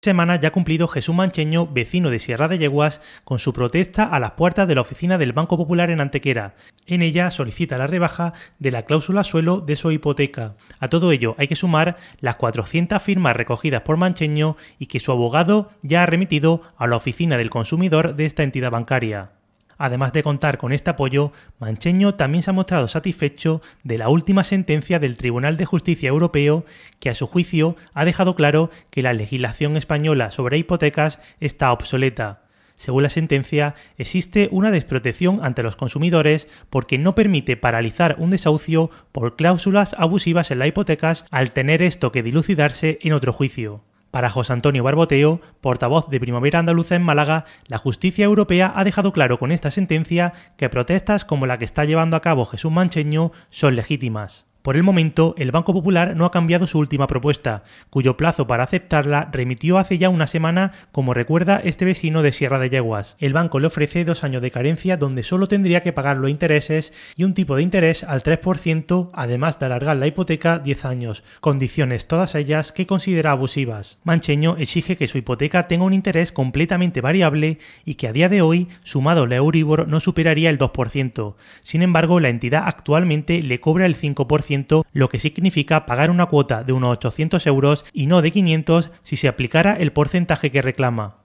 semana ya ha cumplido Jesús Mancheño, vecino de Sierra de Yeguas, con su protesta a las puertas de la oficina del Banco Popular en Antequera. En ella solicita la rebaja de la cláusula suelo de su hipoteca. A todo ello hay que sumar las 400 firmas recogidas por Mancheño y que su abogado ya ha remitido a la oficina del consumidor de esta entidad bancaria. Además de contar con este apoyo, Mancheño también se ha mostrado satisfecho de la última sentencia del Tribunal de Justicia Europeo que a su juicio ha dejado claro que la legislación española sobre hipotecas está obsoleta. Según la sentencia, existe una desprotección ante los consumidores porque no permite paralizar un desahucio por cláusulas abusivas en las hipotecas al tener esto que dilucidarse en otro juicio. Para José Antonio Barboteo, portavoz de Primavera Andaluza en Málaga, la justicia europea ha dejado claro con esta sentencia que protestas como la que está llevando a cabo Jesús Mancheño son legítimas. Por el momento, el Banco Popular no ha cambiado su última propuesta, cuyo plazo para aceptarla remitió hace ya una semana, como recuerda este vecino de Sierra de Yeguas. El banco le ofrece dos años de carencia donde solo tendría que pagar los intereses y un tipo de interés al 3%, además de alargar la hipoteca 10 años, condiciones todas ellas que considera abusivas. Mancheño exige que su hipoteca tenga un interés completamente variable y que a día de hoy, sumado la Euribor, no superaría el 2%. Sin embargo, la entidad actualmente le cobra el 5% lo que significa pagar una cuota de unos 800 euros y no de 500 si se aplicara el porcentaje que reclama.